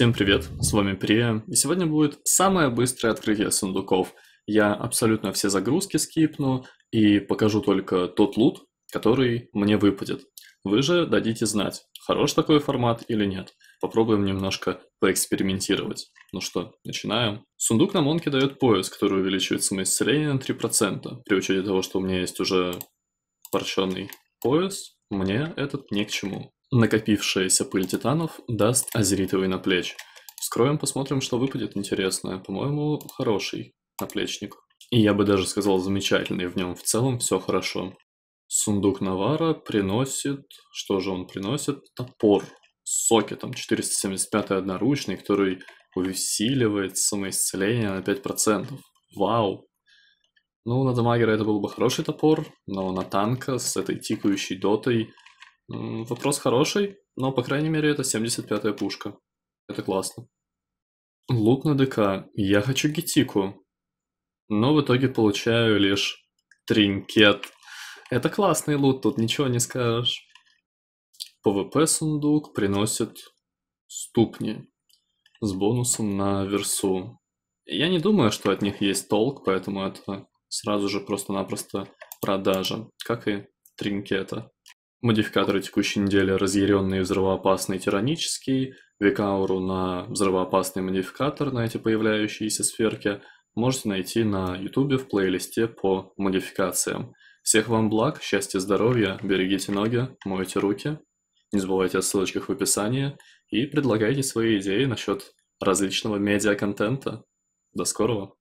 Всем привет, с вами Прия, и сегодня будет самое быстрое открытие сундуков. Я абсолютно все загрузки скипну и покажу только тот лут, который мне выпадет. Вы же дадите знать, хорош такой формат или нет. Попробуем немножко поэкспериментировать. Ну что, начинаем. Сундук на Монке дает пояс, который увеличивает самоисцеление на 3%. При учете того, что у меня есть уже порченный пояс, мне этот не к чему. Накопившаяся пыль титанов даст азеритовый наплечь. Скроем, посмотрим, что выпадет интересное. По-моему, хороший наплечник. И я бы даже сказал замечательный, в нем в целом все хорошо. Сундук Навара приносит... Что же он приносит? Топор с сокетом 475 одноручный, который усиливает самоисцеление на 5%. Вау! Ну, на дамагера это был бы хороший топор, но на танка с этой тикающей дотой Вопрос хороший, но, по крайней мере, это 75-я пушка. Это классно. Лук на ДК. Я хочу гитику, Но в итоге получаю лишь тринкет. Это классный лут, тут ничего не скажешь. ПВП сундук приносит ступни с бонусом на версу. Я не думаю, что от них есть толк, поэтому это сразу же просто-напросто продажа, как и тринкета. Модификаторы текущей недели разъяренный взрывоопасный тиранический, Викауру на взрывоопасный модификатор на эти появляющиеся сферки можете найти на ютубе в плейлисте по модификациям. Всех вам благ, счастья, здоровья, берегите ноги, мойте руки, не забывайте о ссылочках в описании и предлагайте свои идеи насчет различного медиа-контента. До скорого!